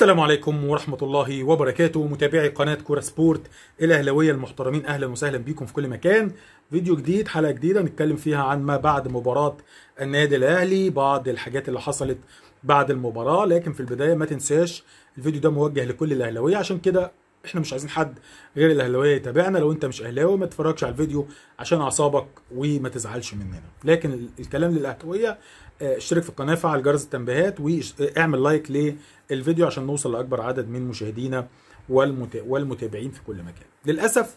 السلام عليكم ورحمة الله وبركاته متابعي قناة كورة سبورت الأهلاوية المحترمين أهلا وسهلا بيكم في كل مكان فيديو جديد حلقة جديدة نتكلم فيها عن ما بعد مباراة النادي الأهلي بعض الحاجات اللي حصلت بعد المباراة لكن في البداية ما تنساش الفيديو ده موجه لكل الأهلاوية عشان كده احنا مش عايزين حد غير الأهلاوية يتابعنا لو انت مش أهلاوي ما تتفرجش على الفيديو عشان أعصابك وما تزعلش مننا لكن الكلام للأهلاوية اشترك في القناه فعل جرس التنبيهات واعمل لايك للفيديو عشان نوصل لاكبر عدد من مشاهدينا والمتابعين في كل مكان للاسف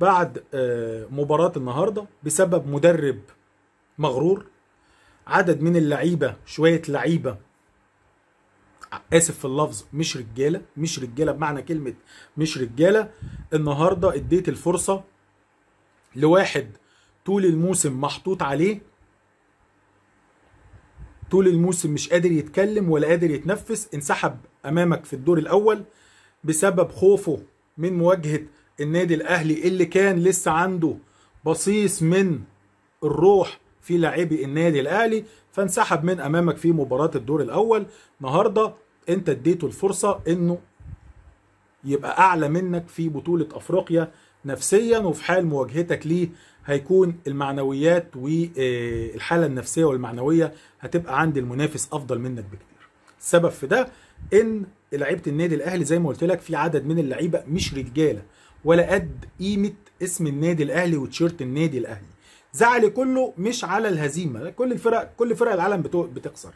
بعد آه، مباراه النهارده بسبب مدرب مغرور عدد من اللعيبه شويه لعيبه اسف في اللفظ مش رجاله مش رجاله بمعنى كلمه مش رجاله النهارده اديت الفرصه لواحد طول الموسم محطوط عليه طول الموسم مش قادر يتكلم ولا قادر يتنفس انسحب امامك في الدور الاول بسبب خوفه من مواجهه النادي الاهلي اللي كان لسه عنده بصيص من الروح في لاعبي النادي الاهلي فانسحب من امامك في مباراه الدور الاول النهارده انت اديته الفرصه انه يبقى اعلى منك في بطوله افريقيا نفسيا وفي حال مواجهتك ليه هيكون المعنويات والحاله آه، النفسيه والمعنويه هتبقى عند المنافس افضل منك بكتير. السبب في ده ان لعيبه النادي الاهلي زي ما قلت لك في عدد من اللعيبه مش رجاله ولا قد قيمه اسم النادي الاهلي وتيشيرت النادي الاهلي. زعلي كله مش على الهزيمه، كل الفرق كل فرق العالم بتخسر.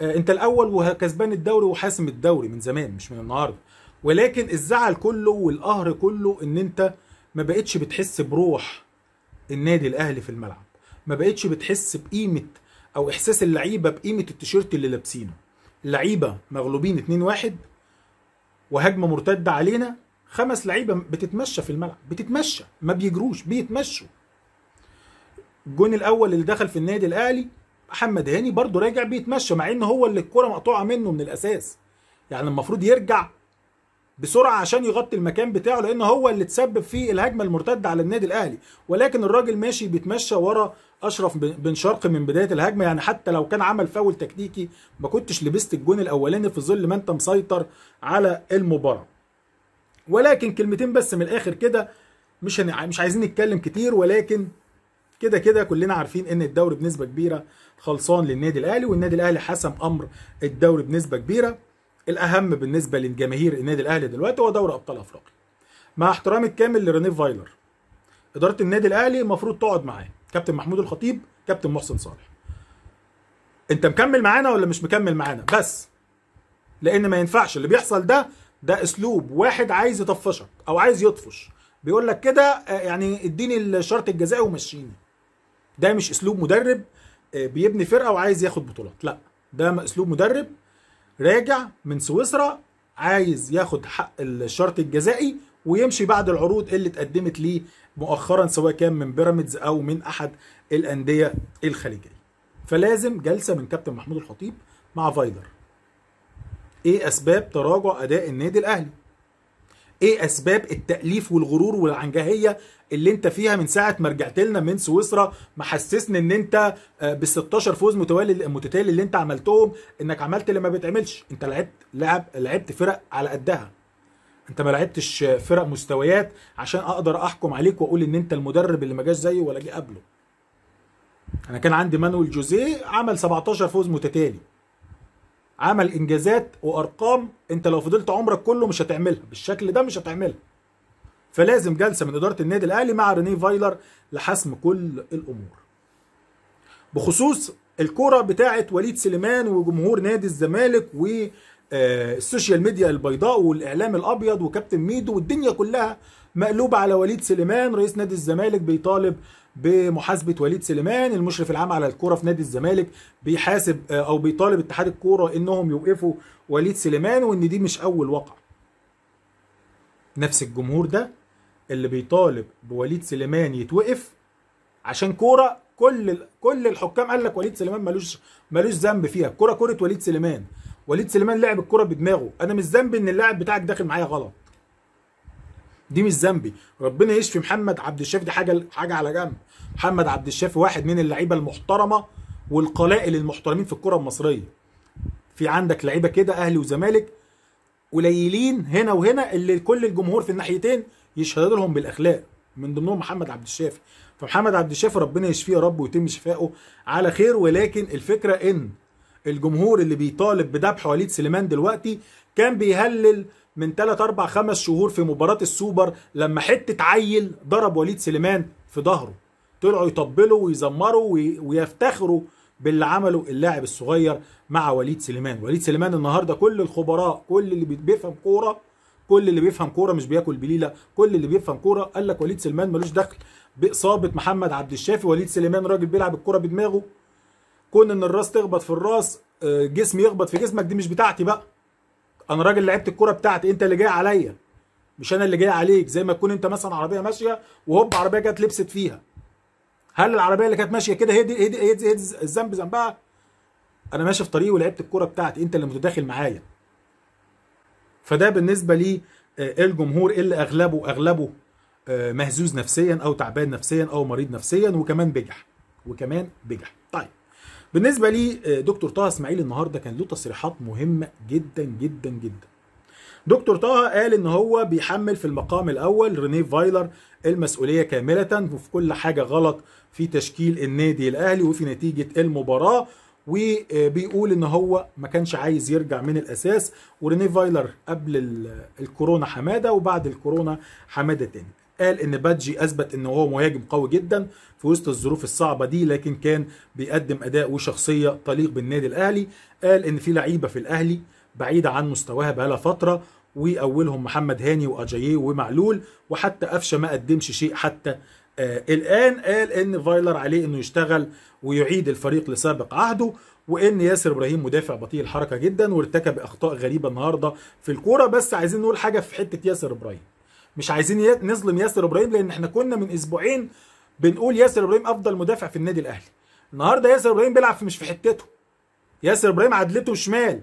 آه، انت الاول وكسبان الدوري وحاسم الدوري من زمان مش من النهارده. ولكن الزعل كله والقهر كله ان انت ما بقتش بتحس بروح النادي الاهلي في الملعب ما بقتش بتحس بقيمه او احساس اللعيبه بقيمه التيشيرت اللي لابسينه لعيبه مغلوبين 2-1 وهجمه مرتده علينا خمس لعيبه بتتمشى في الملعب بتتمشى ما بيجروش بيتمشوا الجون الاول اللي دخل في النادي الاهلي محمد هاني برضه راجع بيتمشى مع ان هو اللي الكره مقطوعه منه من الاساس يعني المفروض يرجع بسرعه عشان يغطي المكان بتاعه لان هو اللي اتسبب في الهجمه المرتده على النادي الاهلي ولكن الراجل ماشي بيتمشى ورا اشرف بن شرق من بدايه الهجمه يعني حتى لو كان عمل فاول تكتيكي ما كنتش لبست الجون الاولاني في ظل ما انت مسيطر على المباراه ولكن كلمتين بس من الاخر كده مش هنع... مش عايزين نتكلم كتير ولكن كده كده كلنا عارفين ان الدوري بنسبه كبيره خلصان للنادي الاهلي والنادي الاهلي حسم امر الدوري بنسبه كبيره الاهم بالنسبه لجماهير النادي الاهلي دلوقتي هو دوري ابطال افريقيا مع احترامي الكامل لرينيه فايلر اداره النادي الاهلي المفروض تقعد معاه كابتن محمود الخطيب كابتن محسن صالح انت مكمل معانا ولا مش مكمل معانا بس لان ما ينفعش اللي بيحصل ده ده اسلوب واحد عايز يطفشك او عايز يطفش بيقول لك كده آه، يعني اديني الشرط الجزائي ومشيني ده مش اسلوب مدرب آه، بيبني فرقه وعايز ياخد بطولات لا ده اسلوب مدرب راجع من سويسرا عايز ياخد حق الشرط الجزائي ويمشي بعد العروض اللي اتقدمت ليه مؤخرا سواء كان من بيراميدز او من احد الانديه الخليجيه فلازم جلسه من كابتن محمود الخطيب مع فايدر ايه اسباب تراجع اداء النادي الاهلي ايه اسباب التاليف والغرور والعنجهيه اللي انت فيها من ساعه ما رجعت لنا من سويسرا محسسني ان انت آه، ب 16 فوز متوالي متتالي اللي انت عملتهم انك عملت اللي ما بتعملش انت لعبت لعب لعبت فرق على قدها انت ما لعبتش فرق مستويات عشان اقدر احكم عليك واقول ان انت المدرب اللي ما جاش زيه ولا جه قبله انا كان عندي مانويل جوزيه عمل 17 فوز متتالي عمل انجازات وارقام انت لو فضلت عمرك كله مش هتعملها بالشكل ده مش هتعملها فلازم جلسه من اداره النادي الاهلي مع رينيه فايلر لحسم كل الامور بخصوص الكرة بتاعه وليد سليمان وجمهور نادي الزمالك و آه، السوشيال ميديا البيضاء والاعلام الابيض وكابتن ميدو والدنيا كلها مقلوبه على وليد سليمان رئيس نادي الزمالك بيطالب بمحاسبه وليد سليمان المشرف العام على الكوره في نادي الزمالك بيحاسب آه، او بيطالب اتحاد الكوره انهم يوقفوا وليد سليمان وان دي مش اول وقع نفس الجمهور ده اللي بيطالب بوليد سليمان يتوقف عشان كوره كل كل الحكام قال لك وليد سليمان ملوش ملوش ذنب فيها الكوره كوره وليد سليمان وليد سليمان لعب الكوره بدماغه انا مش ذنبي ان اللاعب بتاعك داخل معايا غلط دي مش ذنبي ربنا يشفي محمد عبد الشافي دي حاجه حاجه على جنب محمد عبد الشافي واحد من اللعيبه المحترمه والقلائل المحترمين في الكره المصريه في عندك لعيبه كده اهلي وزمالك قليلين هنا وهنا اللي كل الجمهور في الناحيتين يشهد لهم بالاخلاق من ضمنهم محمد عبد الشافي فمحمد عبد الشافي ربنا يشفيه يا رب ويتم شفائه على خير ولكن الفكره ان الجمهور اللي بيطالب بذبح وليد سليمان دلوقتي كان بيهلل من 3 4 5 شهور في مباراة السوبر لما حتة عيل ضرب وليد سليمان في ظهره طلعوا يطبلوا ويزمروا ويفتخروا باللي عمله اللاعب الصغير مع وليد سليمان وليد سليمان النهارده كل الخبراء كل اللي بيفهم كوره كل اللي بيفهم كوره مش بياكل بليله كل اللي بيفهم كوره قال لك وليد سليمان ملوش دخل باصابه محمد عبد الشافي وليد سليمان راجل بيلعب الكوره بدماغه كون ان الراس تخبط في الراس آه، جسم يخبط في جسمك دي مش بتاعتي بقى انا راجل لعبت الكوره بتاعتي انت اللي جاي عليا مش انا اللي جاي عليك زي ما تكون انت مثلا عربيه ماشيه وهوب عربيه جت لبست فيها هل العربيه اللي كانت ماشيه كده هي دي هي دي, الذنب ذنبها انا ماشي في طريقي ولعبت الكوره بتاعتي انت اللي متداخل معايا فده بالنسبه لي آه، الجمهور اللي اغلبه اغلبه آه، مهزوز نفسيا او تعبان نفسيا او مريض نفسيا وكمان بجح وكمان بجح طيب بالنسبه لي آه، دكتور طه اسماعيل النهارده كان له تصريحات مهمه جدا جدا جدا دكتور طه قال ان هو بيحمل في المقام الاول رينيه فايلر المسؤوليه كامله وفي كل حاجه غلط في تشكيل النادي الاهلي وفي نتيجه المباراه وبيقول ان هو ما كانش عايز يرجع من الاساس ورينيه فايلر قبل الكورونا حماده وبعد الكورونا حماده تاني قال ان بادجي اثبت ان هو مهاجم قوي جدا في وسط الظروف الصعبه دي لكن كان بيقدم اداء وشخصيه طليق بالنادي الاهلي قال ان في لعيبه في الاهلي بعيده عن مستواها بقالها فتره واولهم محمد هاني واجاييه ومعلول وحتى قفشه ما قدمش شيء حتى آه الان قال ان فايلر عليه انه يشتغل ويعيد الفريق لسابق عهده وان ياسر ابراهيم مدافع بطيء الحركه جدا وارتكب اخطاء غريبه النهارده في الكوره بس عايزين نقول حاجه في حته ياسر ابراهيم مش عايزين نظلم ياسر ابراهيم لان احنا كنا من اسبوعين بنقول ياسر ابراهيم افضل مدافع في النادي الاهلي النهارده ياسر ابراهيم بيلعب في مش في حتته ياسر ابراهيم عدلته شمال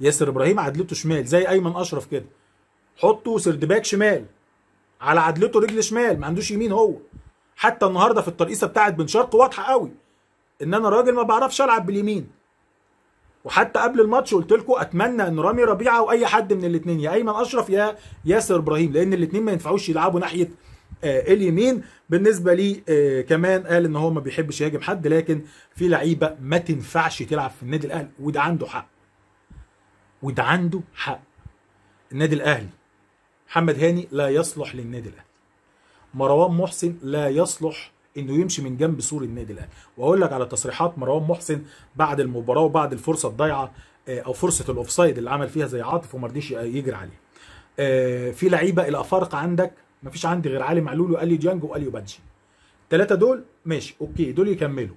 ياسر ابراهيم عدلته شمال زي ايمن اشرف كده حطه سرد باك شمال على عدلته رجل شمال ما عندوش يمين هو حتى النهارده في الترقيصه بتاعت بن شرقي واضحه قوي ان انا راجل ما بعرفش العب باليمين وحتى قبل الماتش قلت لكم اتمنى ان رامي ربيعه واي حد من الاثنين يا ايمن اشرف يا ياسر ابراهيم لان الاثنين ما ينفعوش يلعبوا ناحيه آه اليمين بالنسبه لي آه كمان قال ان هو ما بيحبش يهاجم حد لكن في لعيبه ما تنفعش تلعب في النادي الاهلي وده عنده حق وده عنده حق النادي الاهلي محمد هاني لا يصلح للنادي الاهلي مروان محسن لا يصلح انه يمشي من جنب سور النادي الاهلي واقول لك على تصريحات مروان محسن بعد المباراه وبعد الفرصه الضايعه آه، او فرصه الاوفسايد اللي عمل فيها زي عاطف وما رضيش آه، يجري عليه آه، في لعيبه الافارقه عندك ما فيش عندي غير علي معلول والي ديانج واليو بادجي الثلاثه دول ماشي اوكي دول يكملوا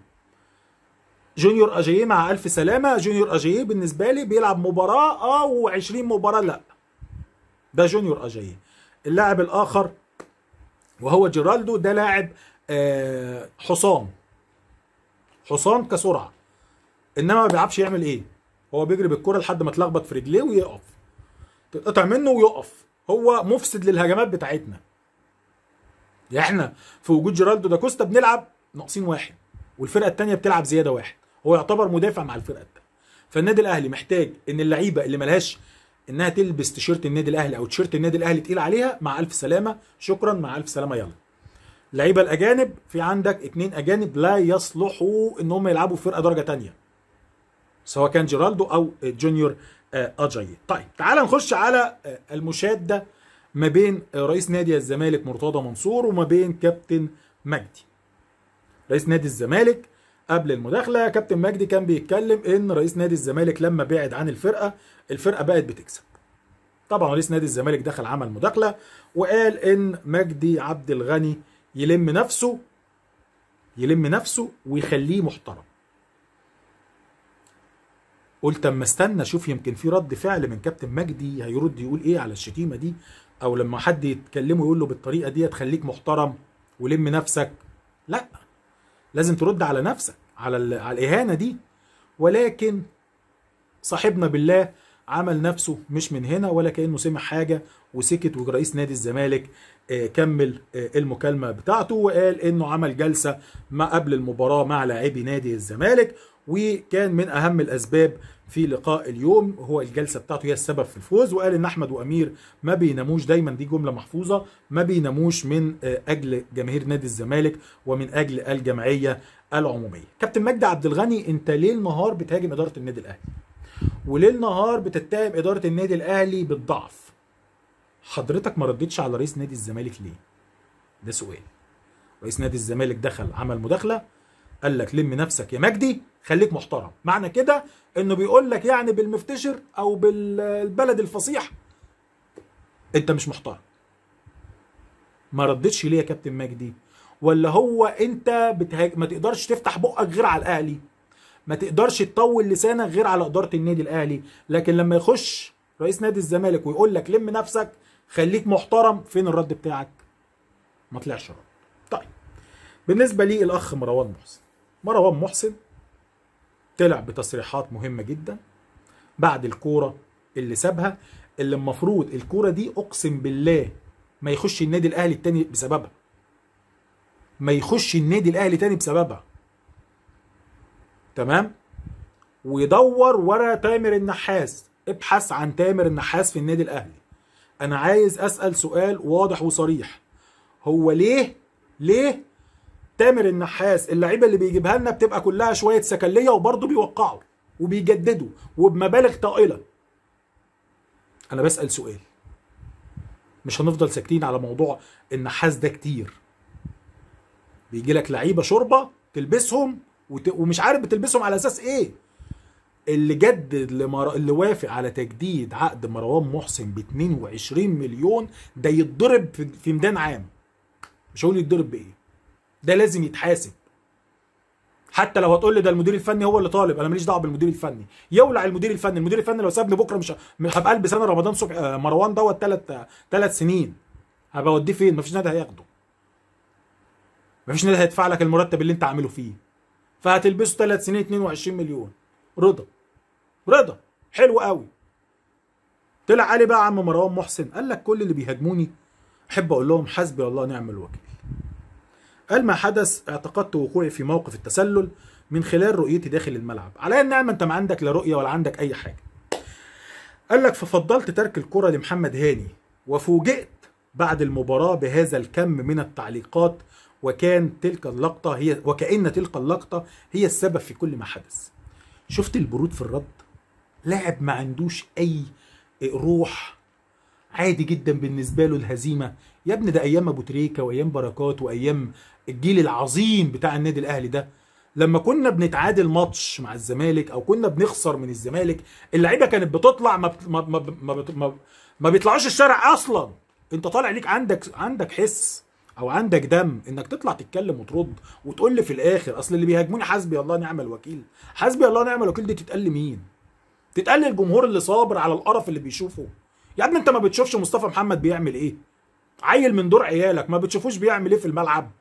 جونيور اجاييه مع الف سلامه جونيور اجاييه بالنسبه لي بيلعب مباراه اه و20 مباراه لا ده جونيور اجاييه اللاعب الاخر وهو جيرالدو ده لاعب حصان حصان كسرعه انما ما بيعرفش يعمل ايه هو بيجري بالكره لحد ما تلخبط في رجليه ويقف تتقطع منه ويقف هو مفسد للهجمات بتاعتنا احنا في وجود جيرالدو دا كوستا بنلعب ناقصين واحد والفرقه الثانيه بتلعب زياده واحد هو يعتبر مدافع مع الفرقه الثانيه فالنادي الاهلي محتاج ان اللعيبه اللي ملهاش انها تلبس تيشيرت النادي الاهلي او تيشيرت النادي الاهلي تقيل عليها مع الف سلامه شكرا مع الف سلامه يلا اللعيبه الاجانب في عندك اثنين اجانب لا يصلحوا ان هم يلعبوا في فرقه درجه ثانيه سواء كان جيرالدو او جونيور آه، اجاي طيب تعال نخش على آه، المشاده ما بين آه، رئيس نادي الزمالك مرتضى منصور وما بين كابتن مجدي رئيس نادي الزمالك قبل المداخله كابتن مجدي كان بيتكلم ان رئيس نادي الزمالك لما بعد عن الفرقه الفرقه بقت بتكسب طبعا رئيس نادي الزمالك دخل عمل مداخله وقال ان مجدي عبد الغني يلم نفسه يلم نفسه ويخليه محترم قلت اما استنى شوف يمكن في رد فعل من كابتن مجدي هيرد يقول ايه على الشتيمه دي او لما حد يتكلمه يقول له بالطريقه دي تخليك محترم ولم نفسك لا لازم ترد على نفسك على على الاهانه دي ولكن صاحبنا بالله عمل نفسه مش من هنا ولا كانه سمع حاجه وسكت ورئيس نادي الزمالك آه، كمل آه، المكالمه بتاعته وقال انه عمل جلسه ما قبل المباراه مع لاعبي نادي الزمالك وكان من اهم الاسباب في لقاء اليوم هو الجلسه بتاعته هي السبب في الفوز وقال ان احمد وامير ما بيناموش دايما دي جمله محفوظه ما بيناموش من آه، اجل جماهير نادي الزمالك ومن اجل الجمعيه العموميه كابتن مجدي عبد الغني انت ليه النهار بتهاجم اداره النادي الاهلي وليل نهار بتتهم اداره النادي الاهلي بالضعف حضرتك ما ردتش على رئيس نادي الزمالك ليه ده سؤال رئيس نادي الزمالك دخل عمل مداخله قال لك لم نفسك يا مجدي خليك محترم معنى كده انه بيقول لك يعني بالمفتشر او بالبلد الفصيح انت مش محترم ما ردتش ليه يا كابتن مجدي ولا هو انت بتهاج... ما تقدرش تفتح بقك غير على الاهلي ما تقدرش تطول لسانك غير على اداره النادي الاهلي لكن لما يخش رئيس نادي الزمالك ويقول لك لم نفسك خليك محترم فين الرد بتاعك ما طلعش رد طيب بالنسبه لي الاخ مروان محسن مروان محسن طلع بتصريحات مهمه جدا بعد الكوره اللي سابها اللي المفروض الكوره دي اقسم بالله ما يخش النادي الاهلي التاني بسببها ما يخش النادي الاهلي تاني بسببها تمام ويدور ورا تامر النحاس ابحث عن تامر النحاس في النادي الاهلي انا عايز اسال سؤال واضح وصريح هو ليه ليه تامر النحاس اللعيبه اللي بيجيبها لنا بتبقى كلها شويه سكليه وبرضه بيوقعوا وبيجددوا وبمبالغ طائله انا بسال سؤال مش هنفضل ساكتين على موضوع النحاس ده كتير بيجي لك لعيبه شوربه تلبسهم وت... ومش عارف بتلبسهم على اساس ايه اللي جدد لمر... اللي وافق على تجديد عقد مروان محسن ب 22 مليون ده يتضرب في, في ميدان عام مش هقول يتضرب بايه ده لازم يتحاسب حتى لو هتقول لي ده المدير الفني هو اللي طالب انا ماليش دعوه بالمدير الفني يولع المدير الفني المدير الفني لو سابني بكره مش هبقى البس انا رمضان صبحي آه، مروان دوت ثلاث ثلاث سنين هبقى اوديه فين مفيش نادي هياخده مفيش نادي هيدفع لك المرتب اللي انت عامله فيه فهتلبسه ثلاث سنين 22 مليون رضا رضا حلو قوي طلع علي بقى عم مروان محسن قال لك كل اللي بيهاجموني احب اقول لهم حسبي الله نعم الوكيل قال ما حدث اعتقدت وقوعي في موقف التسلل من خلال رؤيتي داخل الملعب على النعمه انت ما عندك لا رؤيه ولا عندك اي حاجه قال لك ففضلت ترك الكره لمحمد هاني وفوجئت بعد المباراة بهذا الكم من التعليقات وكان تلك اللقطة هي وكأن تلك اللقطة هي السبب في كل ما حدث شفت البرود في الرد لاعب ما عندوش أي روح عادي جدا بالنسبة له الهزيمة يا ابني ده أيام أبو تريكة وأيام بركات وأيام الجيل العظيم بتاع النادي الأهلي ده لما كنا بنتعادل ماتش مع الزمالك او كنا بنخسر من الزمالك اللعيبه كانت بتطلع ما ما ما ما, ما بيطلعوش الشارع اصلا انت طالع ليك عندك عندك حس او عندك دم انك تطلع تتكلم وترد وتقول لي في الاخر اصل اللي بيهاجموني حسبي الله نعم الوكيل حسبي الله نعم الوكيل دي تتقال لمين تتقال للجمهور اللي صابر على القرف اللي بيشوفه يا ابني انت ما بتشوفش مصطفى محمد بيعمل ايه عيل من دور عيالك ما بتشوفوش بيعمل ايه في الملعب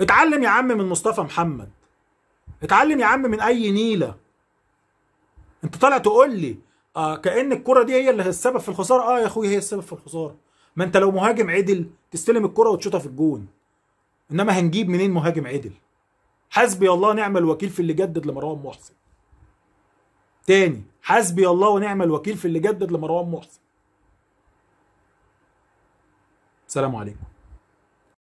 اتعلم يا عم من مصطفى محمد اتعلم يا عم من اي نيله انت طالع تقول لي آه كان الكره دي هي اللي السبب في الخساره اه يا اخويا هي السبب في الخساره ما انت لو مهاجم عدل تستلم الكره وتشوطها في الجون انما هنجيب منين مهاجم عدل حسبي الله ونعم الوكيل في اللي جدد لمروان محسن تاني حسبي الله ونعم الوكيل في اللي جدد لمروان محسن سلام عليكم